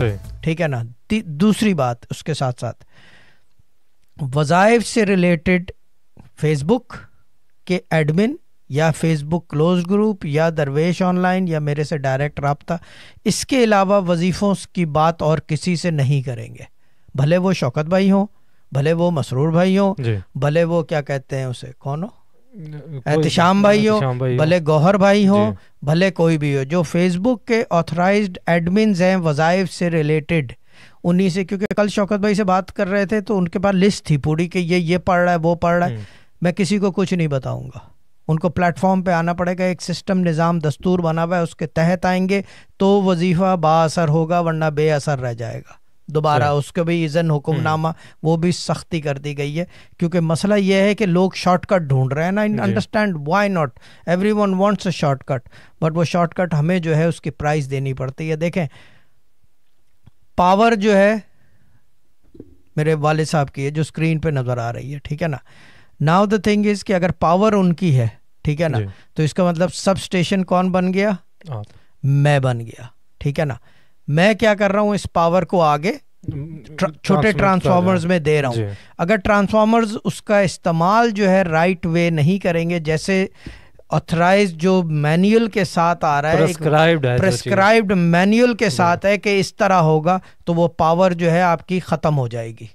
ठीक है ना दूसरी बात उसके साथ साथ वजायफ से रिलेटेड फेसबुक के एडमिन या फेसबुक क्लोज ग्रुप या दरवेश ऑनलाइन या मेरे से डायरेक्ट रबता इसके अलावा वजीफ़ों की बात और किसी से नहीं करेंगे भले वो शौकत भाई हों भले वो मसरूर भाई हों भले वो क्या कहते हैं उसे कौन हो एहतिशाम भाई हो भले गौहर भाई हो भले कोई भी हो जो फेसबुक के ऑथराइज एडमिन हैं वजायफ से रिलेटेड उन्हीं से क्योंकि कल शौकत भाई से बात कर रहे थे तो उनके पास लिस्ट थी पूरी कि ये ये पढ़ रहा है वो पढ़ रहा है हम्म। मैं किसी को कुछ नहीं बताऊंगा उनको प्लेटफॉर्म पे आना पड़ेगा एक सिस्टम निज़ाम दस्तूर बना हुआ है उसके तहत आएंगे तो वजीफ़ा असर होगा वरना बेअसर रह जाएगा दोबारा उसके भी इज़न हुक्मनामा हम्म। वो भी सख्ती कर दी गई है क्योंकि मसला यह है कि लोग शॉर्टकट ढूंढ रहे हैं ना in understand why not everyone wants a shortcut but वो शॉर्टकट हमें जो है उसकी प्राइस देनी पड़ती है देखें पावर जो है मेरे वाले साहब की है जो स्क्रीन पे नज़र आ रही है ठीक है ना नाउ द थिंग इज़ कि अगर पावर उनकी है ठीक है ना तो इसका मतलब सब स्टेशन कौन बन गया मैं बन गया ठीक है ना मैं क्या कर रहा हूँ इस पावर को आगे ट्र, छोटे ट्रांसफार्मर्स में दे रहा हूँ अगर ट्रांसफार्मर्स उसका इस्तेमाल जो है राइट वे नहीं करेंगे जैसे ऑथराइज जो मैनुअल के साथ आ रहा है प्रेस्क्राइब्ड है प्रेस्क्राइब्ड मैनुअल के साथ है कि इस तरह होगा तो वो पावर जो है आपकी ख़त्म हो जाएगी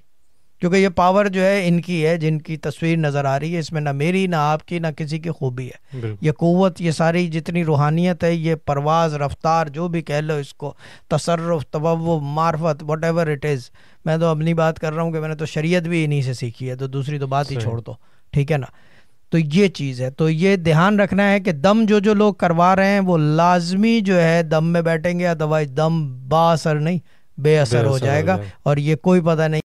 क्योंकि ये पावर जो है इनकी है जिनकी तस्वीर नज़र आ रही है इसमें ना मेरी ना आपकी ना किसी की खूबी है ये क़वत ये सारी जितनी रूहानियत है ये परवाज़ रफ्तार जो भी कह लो इसको तसरफ तव मार्फत वट एवर इट इज़ मैं तो अपनी बात कर रहा हूँ कि मैंने तो शरीयत भी इन्हीं से सीखी है तो दूसरी तो बात ही छोड़ दो ठीक है ना तो ये चीज़ है तो ये ध्यान रखना है कि दम जो जो लोग करवा रहे हैं वो लाजमी जो है दम में बैठेंगे अदरवाइज दम बासर नहीं बेअसर हो जाएगा और ये कोई पता नहीं